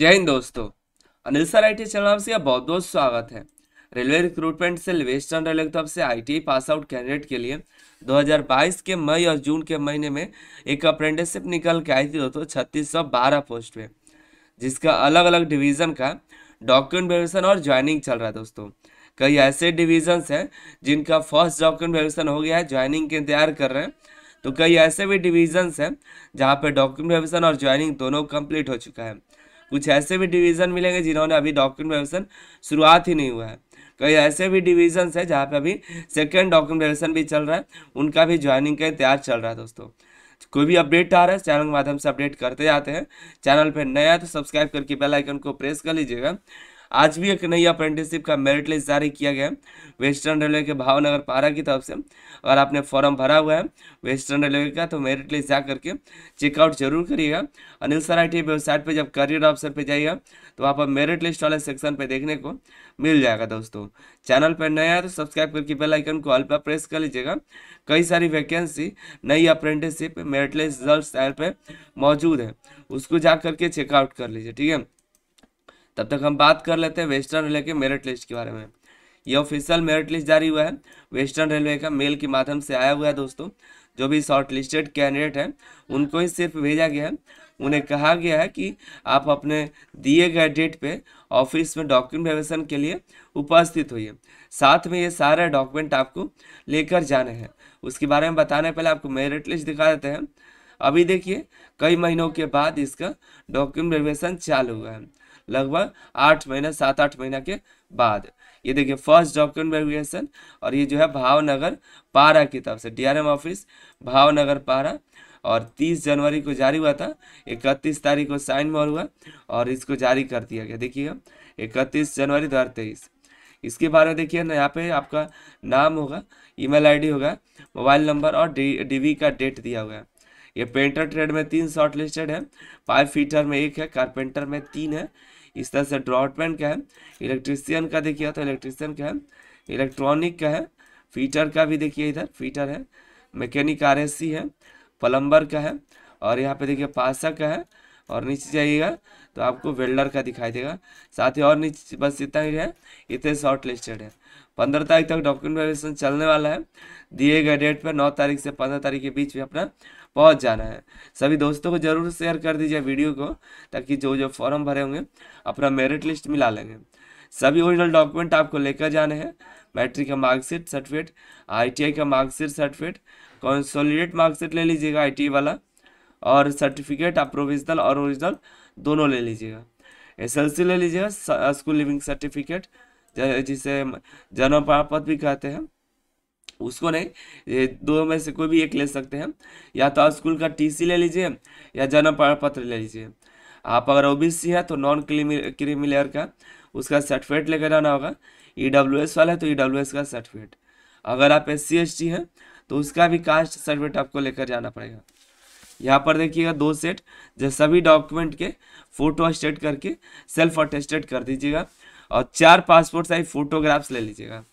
जय हिंद दोस्तों Anil sir I T channel आपसे बहुत बहुत स्वागत है रेलवे रिक्रूटमेंट से वेस्ट चंद्र रेलवे तरफ से आई पास आउट कैंडिडेट के लिए 2022 के मई और जून के महीने में एक अप्रेंटिसशिप निकल के आई थी दोस्तों छत्तीस सौ बारह पोस्ट में जिसका अलग अलग डिवीज़न का डॉक्यूमेंट वेरिएशन और ज्वाइनिंग चल रहा है दोस्तों कई ऐसे डिविजन्स हैं जिनका फर्स्ट डॉक्यूमेंट वेरिएशन हो गया है ज्वाइनिंग के इंतजार कर रहे हैं तो कई ऐसे भी डिवीजन्स हैं जहाँ पर डॉक्यूमेंट वेरिएशन और ज्वाइनिंग दोनों कम्प्लीट हो चुका है कुछ ऐसे भी डिवीज़न मिलेंगे जिन्होंने अभी डॉक्यूमेंट वेरिएशन शुरुआत ही नहीं हुआ है कई ऐसे भी डिवीजन्स है जहाँ पे अभी सेकेंड डॉक्यूमेंटेशन भी चल रहा है उनका भी ज्वाइनिंग का तैयार चल रहा है दोस्तों कोई भी अपडेट आ रहा है चैनल के माध्यम से अपडेट करते जाते हैं चैनल पर नया तो सब्सक्राइब करके बेल आइकन को प्रेस कर लीजिएगा आज भी एक नई अप्रेंटिसशिप का मेरिट लिस्ट जारी किया गया है वेस्टर्न रेलवे के भावनगर पारा की तरफ से अगर आपने फॉर्म भरा हुआ है वेस्टर्न रेलवे का तो मेरिट लिस्ट जा करके चेकआउट जरूर करिएगा अनिल सर आई वेबसाइट पर जब करियर ऑप्शन पर जाइएगा तो वहाँ पर मेरिट लिस्ट वाले सेक्शन पर देखने को मिल जाएगा दोस्तों चैनल पर नया है तो सब्सक्राइब करके बेल आइकन को अल्पा प्रेस कर लीजिएगा कई सारी वैकेंसी नई अप्रेंटिसशिप मेरिट लिस्ट रिजल्ट पर मौजूद है उसको जा करके चेकआउट कर लीजिए ठीक है तब तक हम बात कर लेते हैं वेस्टर्न रेलवे के मेरिट लिस्ट के बारे में ये ऑफिशियल मेरिट लिस्ट जारी हुआ है वेस्टर्न रेलवे का मेल के माध्यम से आया हुआ है दोस्तों जो भी शॉर्ट लिस्टेड कैंडिडेट हैं उनको ही सिर्फ भेजा गया है उन्हें कहा गया है कि आप अपने दिए गए डेट पे ऑफिस में डॉक्यूमेंट वेवेशन के लिए उपस्थित होइए साथ में ये सारे डॉक्यूमेंट आपको लेकर जाने हैं उसके बारे में बताने पहले आपको मेरिट लिस्ट दिखा देते हैं अभी देखिए कई महीनों के बाद इसका डॉक्यूमेंट वेवेशन चालू हुआ है लगभग आठ महीना सात आठ महीना के बाद ये देखिए फर्स्ट डॉक्यूमेंट वेरिफिकेशन और ये जो है भावनगर पारा की तरफ से डीआरएम ऑफिस भावनगर पारा और 30 जनवरी को जारी हुआ था इकतीस तारीख को साइन मॉल हुआ और इसको जारी कर दिया गया देखिएगा इकतीस जनवरी दो तेईस इसके बारे में देखिए ना यहाँ पे आपका नाम होगा ईमेल आईडी होगा मोबाइल नंबर और डीवी का डेट दिया हुआ है ये पेंटर ट्रेड में तीन शॉर्ट लिस्टेड है पाइप फीटर में एक है कारपेंटर में तीन है इस तरह से ब्रॉडबैंड का है इलेक्ट्रिसियन का देखिए तो इलेक्ट्रिशियन का है इलेक्ट्रॉनिक का है फीटर का भी देखिए इधर फीटर है मैकेनिक आर है प्लम्बर का है और यहाँ पे देखिए पासा का है और नीचे जाइएगा तो आपको वेल्डर का दिखाई देगा साथ ही और नीचे बस इतना ही है इतने शॉर्ट लिस्टेड है पंद्रह तारीख तक डॉक्यूमेंट वेरिएशन चलने वाला है दिए गए डेट पर नौ तारीख से पंद्रह तारीख के बीच में अपना पहुंच जाना है सभी दोस्तों को जरूर शेयर कर दीजिए वीडियो को ताकि जो जो फॉर्म भरे होंगे अपना मेरिट लिस्ट मिला लेंगे सभी ओरिजिनल डॉक्यूमेंट आपको लेकर जाने हैं मैट्रिक का मार्कशीट सर्टिफिकेट आई का मार्कशीट सर्टिफिकेट कॉन्सोलिडेट मार्कशीट ले लीजिएगा आई वाला और सर्टिफिकेट आप प्रोविजनल और ओरिजिनल दोनों ले लीजिएगा एसएलसी ले लीजिएगा स्कूल लिविंग सर्टिफिकेट जिसे जन्म प्रमाण भी कहते हैं उसको नहीं ये दो में से कोई भी एक ले सकते हैं या तो स्कूल का टीसी ले लीजिए या जन्म प्रमाण पत्र ले लीजिए आप अगर ओबीसी है तो नॉन क्रीमी लेयर का उसका सर्टिफिकेट लेकर आना होगा ई e वाला है तो ई e का सर्टिफिकेट अगर आप एस सी हैं तो उसका भी कास्ट सर्टिफिकेट आपको लेकर जाना पड़ेगा यहाँ पर देखिएगा दो सेट जो सभी डॉक्यूमेंट के फोटो स्टेट करके सेल्फ अटेस्टेड कर दीजिएगा और चार पासपोर्ट साइज फोटोग्राफ्स ले लीजिएगा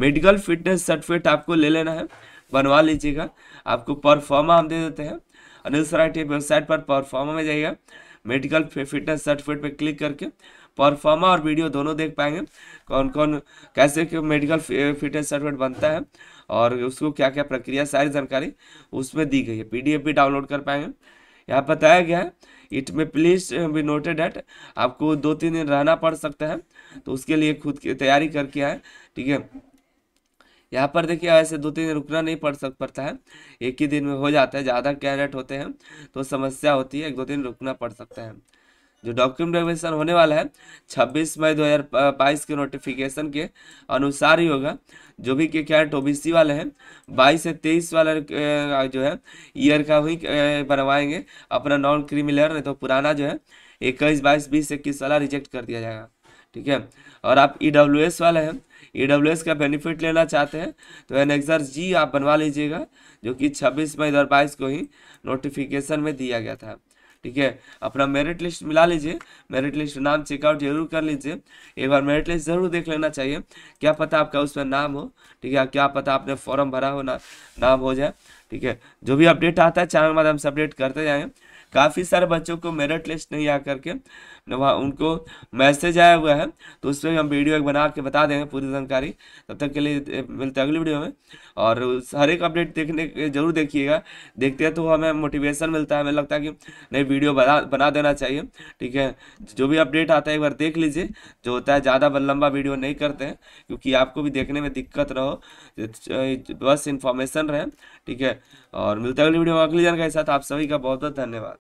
मेडिकल फिटनेस सर्टिफिकेट आपको ले लेना है बनवा लीजिएगा आपको परफॉर्मा हम दे देते हैं अनुसरा टी वेबसाइट पर परफॉर्मा में जाइएगा मेडिकल फिटनेस सर्टिफिकेट पे क्लिक करके परफॉर्मा और वीडियो दोनों देख पाएंगे कौन कौन कैसे मेडिकल फिटनेस सर्टिफिकेट बनता है और उसको क्या क्या प्रक्रिया सारी जानकारी उसमें दी गई है पीडीएफ भी डाउनलोड कर पाएंगे यहाँ बताया गया है इट में प्लीज बी नोटेड एट आपको दो तीन दिन रहना पड़ सकता है तो उसके लिए खुद की तैयारी करके आए ठीक है यहाँ पर देखिए ऐसे दो तीन दिन रुकना नहीं पड़ सक पड़ता है एक ही दिन में हो जाता है ज़्यादा कैंडिडेट होते हैं तो समस्या होती है एक दो दिन रुकना पड़ सकता है जो डॉक्यूमेंट वेरिफिकेशन होने वाला है 26 मई 2022 के नोटिफिकेशन के अनुसार ही होगा जो भी के क्या सी वाले हैं 22 से 23 वाला जो है ईयर का ही बनवाएंगे अपना नॉन क्रीमिलर नहीं तो पुराना जो है इक्कीस बाईस बीस इक्कीस वाला रिजेक्ट कर दिया जाएगा ठीक है और आप ई e वाले हैं ई e का बेनिफिट लेना चाहते हैं तो एक्सर जी आप बनवा लीजिएगा जो कि 26 मई दो को ही नोटिफिकेशन में दिया गया था ठीक है अपना मेरिट लिस्ट मिला लीजिए मेरिट लिस्ट नाम चेकआउट जरूर कर लीजिए एक बार मेरिट लिस्ट ज़रूर देख लेना चाहिए क्या पता आपका उसमें नाम हो ठीक है क्या पता आपने फॉर्म भरा हो ना नाम हो जाए ठीक है जो भी अपडेट आता है चैनल माध्यम से अपडेट करते जाएँ काफ़ी सारे बच्चों को मेरिट लिस्ट नहीं आ करके वहाँ उनको मैसेज आया हुआ है तो उसमें हम वीडियो एक बना के बता देंगे पूरी जानकारी तब तक के लिए मिलते हैं अगली वीडियो में और हर एक अपडेट देखने जरूर देखिएगा देखते हैं तो हमें मोटिवेशन मिलता है हमें लगता है कि नई वीडियो बना बना देना चाहिए ठीक है जो भी अपडेट आता है एक बार देख लीजिए जो होता है ज़्यादा लंबा वीडियो नहीं करते हैं क्योंकि आपको भी देखने में दिक्कत रहो बस इन्फॉर्मेशन रहे ठीक है और मिलता है अगली वीडियो में अगली जानकारी के साथ आप सभी का बहुत बहुत धन्यवाद